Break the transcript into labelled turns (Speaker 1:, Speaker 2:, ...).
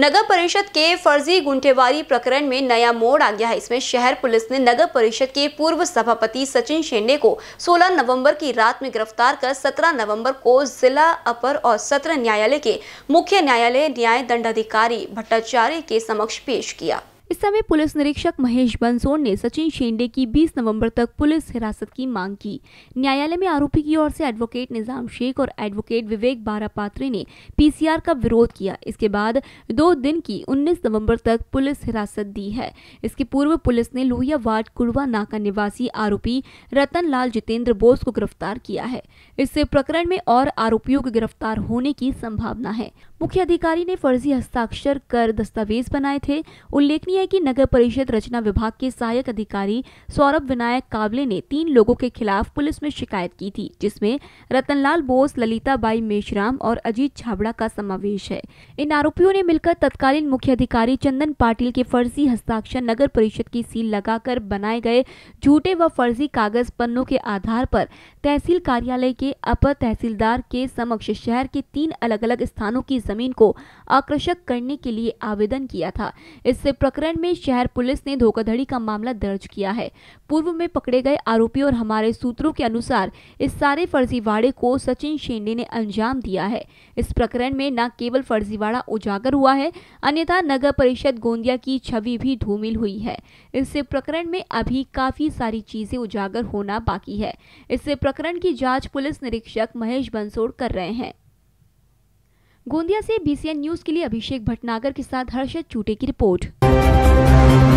Speaker 1: नगर परिषद के फर्जी गुंठेवारी प्रकरण में नया मोड़ आ गया है इसमें शहर पुलिस ने नगर परिषद के पूर्व सभापति सचिन शेंडे को 16 नवंबर की रात में गिरफ्तार कर 17 नवंबर को जिला अपर और सत्र न्यायालय के मुख्य न्यायालय न्याय दंडाधिकारी भट्टाचार्य के समक्ष पेश किया इस समय पुलिस निरीक्षक महेश बंसोड़ ने सचिन शेंडे की 20 नवंबर तक पुलिस हिरासत की मांग की न्यायालय में आरोपी की ओर से एडवोकेट निजाम शेख और एडवोकेट विवेक बारापात्रे ने पीसीआर का विरोध किया इसके बाद दो दिन की 19 नवंबर तक पुलिस हिरासत दी है इसके पूर्व पुलिस ने लोहिया वार्ड कुड़वा नाका निवासी आरोपी रतन लाल जितेंद्र बोस को गिरफ्तार किया है इस प्रकरण में और आरोपियों के गिरफ्तार होने की संभावना है मुख्य अधिकारी ने फर्जी हस्ताक्षर कर दस्तावेज बनाए थे उल्लेखनीय है कि नगर परिषद रचना विभाग के सहायक अधिकारी सौरभ विनायक काबले ने तीन लोगों के खिलाफ पुलिस में शिकायत की थी जिसमें रतनलाल बोस ललिताबाई मेशराम और अजीत छाबड़ा का समावेश है इन आरोपियों ने मिलकर तत्कालीन मुख्य अधिकारी चंदन पाटिल के फर्जी हस्ताक्षर नगर परिषद की सील लगाकर बनाए गए झूठे व फर्जी कागज पन्नों के आधार पर तहसील कार्यालय के अपर तहसीलदार के समक्ष शहर के तीन अलग अलग स्थानों की जमीन को आकर्षक करने के लिए आवेदन किया था इससे प्रकरण अपहरण में शहर पुलिस ने धोखाधड़ी का मामला दर्ज किया है पूर्व में पकड़े गए आरोपी और हमारे सूत्रों के अनुसार इस सारे फर्जीवाड़े को सचिन शेंडे ने अंजाम दिया है इस प्रकरण में न केवल फर्जीवाड़ा उजागर हुआ है अन्यथा नगर परिषद गोंदिया की छवि भी धूमिल हुई है इस प्रकरण में अभी काफी सारी चीजें उजागर होना बाकी है इस प्रकरण की जाँच पुलिस निरीक्षक महेश बंसोड़ कर रहे हैं गोंदिया से बीसीएन न्यूज के लिए अभिषेक भटनागर के साथ हर्षद चूटे की रिपोर्ट